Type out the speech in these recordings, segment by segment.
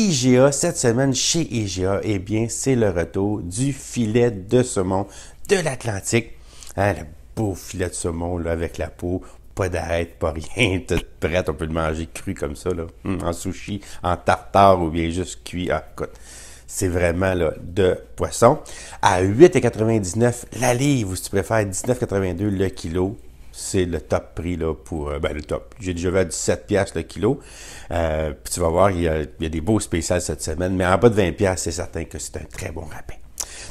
IGA, cette semaine chez IGA, eh bien, c'est le retour du filet de saumon de l'Atlantique. Ah, le beau filet de saumon là, avec la peau, pas d'arrêt, pas rien, tout prêt, on peut le manger cru comme ça, là, hmm, en sushi, en tartare ou bien juste cuit. Ah, écoute, c'est vraiment là, de poisson. À 8,99 la livre, ou si tu préfères 19,82 le kilo c'est le top prix là, pour. Euh, ben, le top. J'ai déjà vu à 17$ le kilo. Euh, puis tu vas voir, il y, a, des beaux spéciales cette semaine, mais en bas de 20$, c'est certain que c'est un très bon rappel.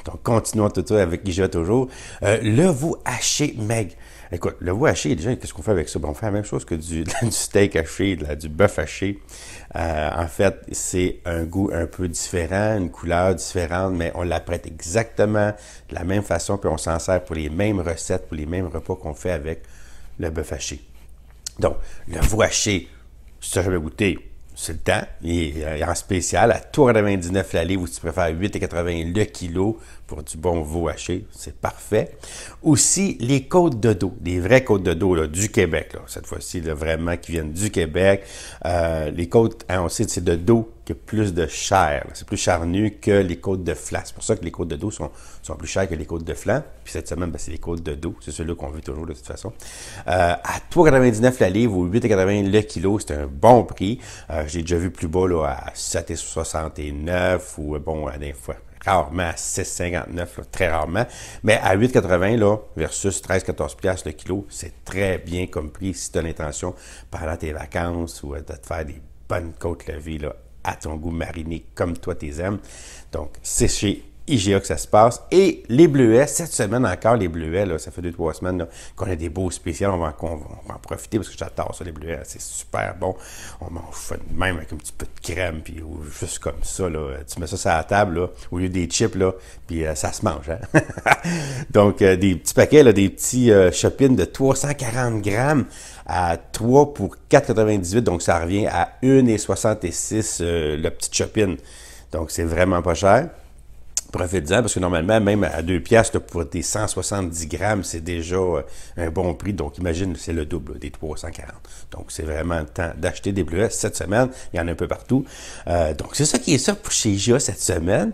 Donc, continuons tout ça avec IGA toujours. Euh, le veau haché meg. Écoute, le veau haché, déjà, qu'est-ce qu'on fait avec ça? Bon, on fait la même chose que du, du steak haché, de du bœuf haché. Euh, en fait, c'est un goût un peu différent, une couleur différente, mais on l'apprête exactement de la même façon, puis on s'en sert pour les mêmes recettes, pour les mêmes repas qu'on fait avec le bœuf haché. Donc, le veau haché, ça j'avais goûté, c'est le temps. Il est euh, en spécial à Tour de 99 ou si tu préfères 8,80 le kilo pour du bon veau haché. C'est parfait. Aussi, les côtes de dos, des vraies côtes de dos du Québec, cette fois-ci, vraiment, qui viennent du Québec. Euh, les côtes, hein, on sait c'est de dos qui plus de chair. C'est plus charnu que les côtes de flanc. C'est pour ça que les côtes de dos sont, sont plus chères que les côtes de flanc. Puis cette semaine, ben, c'est les côtes de dos. C'est celui-là qu'on veut toujours de toute façon. Euh, à 3,99 la livre ou 8,80 le kilo, c'est un bon prix. Euh, J'ai déjà vu plus bas là, à 7,69 ou bon, à des fois rarement à 6,59, très rarement. Mais à 8,80 là, versus 13-14$ le kilo, c'est très bien compris si tu as l'intention, pendant tes vacances ou euh, de te faire des bonnes côtes levées là, à ton goût mariné comme toi tes aimes. Donc, c'est chez IGA que ça se passe. Et les bleuets, cette semaine encore, les bleuets, ça fait deux, trois semaines qu'on a des beaux spéciaux. On va, en profiter parce que j'adore ça, les bleuets. C'est super bon. On m'en même avec un petit peu de crème, puis juste comme ça. Là. Tu mets ça sur la table, au lieu des chips, là, puis euh, ça se mange. Hein. Donc, euh, des petits paquets, des petits euh, de 340 grammes à 3 pour 4,98. Donc, ça revient à 1,66 euh, le petit shopping. Donc, c'est vraiment pas cher. Profite-en parce que normalement, même à deux piastres, pour des 170 grammes, c'est déjà euh, un bon prix. Donc, imagine, c'est le double des 340. Donc, c'est vraiment le temps d'acheter des bleuets cette semaine. Il y en a un peu partout. Euh, donc, c'est ça qui est ça pour chez Jia cette semaine.